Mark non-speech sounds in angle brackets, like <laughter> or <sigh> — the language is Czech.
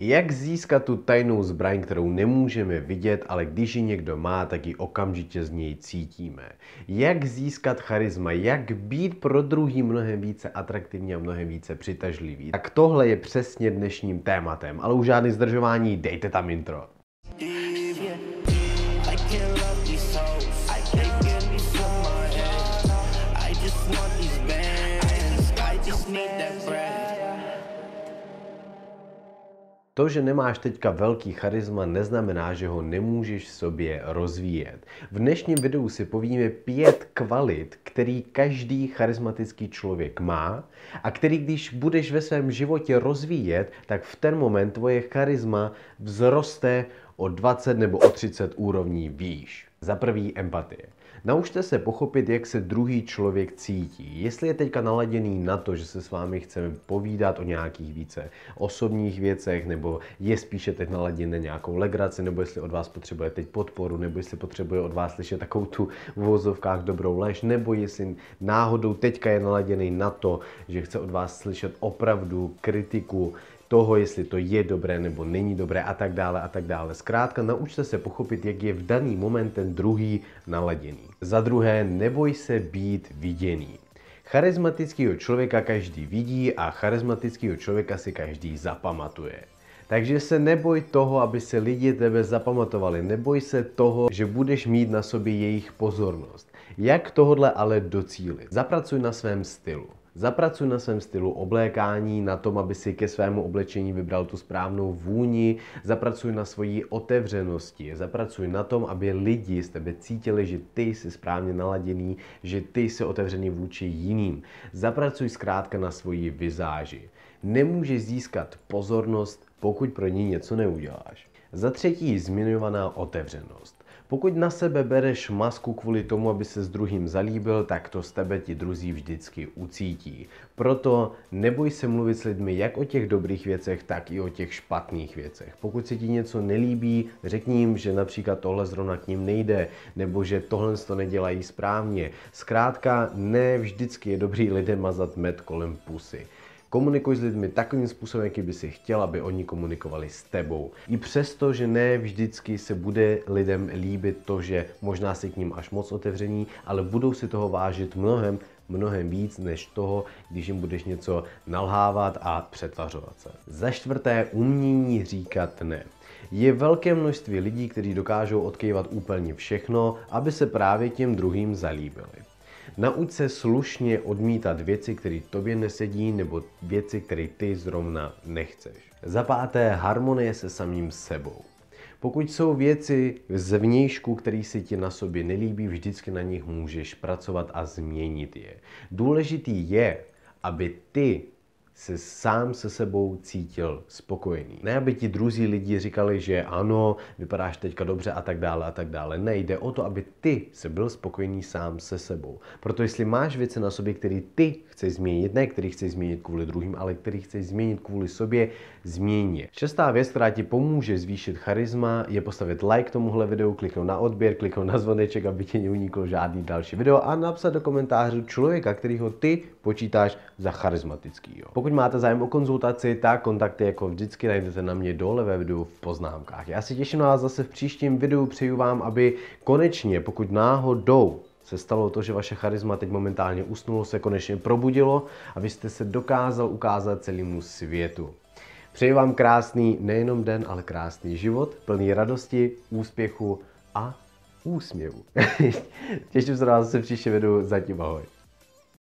Jak získat tu tajnou zbraň, kterou nemůžeme vidět, ale když ji někdo má, tak ji okamžitě z něj cítíme? Jak získat charisma? Jak být pro druhý mnohem více atraktivní a mnohem více přitažlivý? Tak tohle je přesně dnešním tématem, ale už žádný zdržování, dejte tam intro. To, že nemáš teďka velký charisma, neznamená, že ho nemůžeš sobě rozvíjet. V dnešním videu si povíme pět kvalit, který každý charismatický člověk má a který, když budeš ve svém životě rozvíjet, tak v ten moment tvoje charisma vzroste o 20 nebo o 30 úrovní výš. Za prvý empatie. Naučte se pochopit, jak se druhý člověk cítí. Jestli je teďka naladěný na to, že se s vámi chceme povídat o nějakých více osobních věcech, nebo je spíše teď naladěn na nějakou legraci, nebo jestli od vás potřebuje teď podporu, nebo jestli potřebuje od vás slyšet takovou tu v vozovkách dobrou lež, nebo jestli náhodou teďka je naladěný na to, že chce od vás slyšet opravdu kritiku, toho, jestli to je dobré nebo není dobré a tak dále a tak dále. Zkrátka naučte se pochopit, jak je v daný moment ten druhý naladěný. Za druhé, neboj se být viděný. Charizmatického člověka každý vidí a charizmatického člověka si každý zapamatuje. Takže se neboj toho, aby se lidi tebe zapamatovali. Neboj se toho, že budeš mít na sobě jejich pozornost. Jak tohle ale docílit? Zapracuj na svém stylu. Zapracuj na svém stylu oblékání, na tom, aby si ke svému oblečení vybral tu správnou vůni, zapracuj na svoji otevřenosti, zapracuj na tom, aby lidi z tebe cítili, že ty jsi správně naladěný, že ty jsi otevřený vůči jiným. Zapracuj zkrátka na svoji vizáži. Nemůžeš získat pozornost, pokud pro ní něco neuděláš. Za třetí zmiňovaná otevřenost. Pokud na sebe bereš masku kvůli tomu, aby se s druhým zalíbil, tak to z tebe ti druzí vždycky ucítí. Proto neboj se mluvit s lidmi jak o těch dobrých věcech, tak i o těch špatných věcech. Pokud se ti něco nelíbí, řekni jim, že například tohle zrovna k ním nejde, nebo že tohle to nedělají správně. Zkrátka, ne vždycky je dobrý lidem mazat med kolem pusy. Komunikuj s lidmi takovým způsobem, jaký by si chtěl, aby oni komunikovali s tebou. I přesto, že ne vždycky se bude lidem líbit to, že možná si k ním až moc otevření, ale budou si toho vážit mnohem, mnohem víc než toho, když jim budeš něco nalhávat a přetvařovat se. Za čtvrté, umění říkat ne. Je velké množství lidí, kteří dokážou odkývat úplně všechno, aby se právě těm druhým zalíbili. Nauč se slušně odmítat věci, které tobě nesedí, nebo věci, které ty zrovna nechceš. Za páté, harmonie se samým sebou. Pokud jsou věci z vnějšku, které si ti na sobě nelíbí, vždycky na nich můžeš pracovat a změnit je. Důležitý je, aby ty se sám se sebou cítil spokojený. Ne, aby ti druzí lidi říkali, že ano, vypadáš teďka dobře a tak dále a tak dále. Ne, jde o to, aby ty se byl spokojený sám se sebou. Proto jestli máš věci na sobě, které ty chceš změnit, ne který chceš změnit kvůli druhým, ale který chceš změnit kvůli sobě, změň je. Šestá věc, která ti pomůže zvýšit charisma, je postavit like tomuhle videu, kliknout na odběr, kliknout na zvoneček, aby ti neuniklo žádný další video a napsat do komentářů člověka, kterýho ty počítáš za charismatickýho. Pokud pokud máte zájem o konzultaci, tak kontakty jako vždycky najdete na mě dole ve videu v poznámkách. Já se těším na vás zase v příštím videu, přeju vám, aby konečně, pokud náhodou se stalo to, že vaše charisma teď momentálně usnulo, se konečně probudilo a vy jste se dokázal ukázat celému světu. Přeji vám krásný nejenom den, ale krásný život, plný radosti, úspěchu a úsměvu. <laughs> Těším se na vás zase příště vedu, zatím ahoj.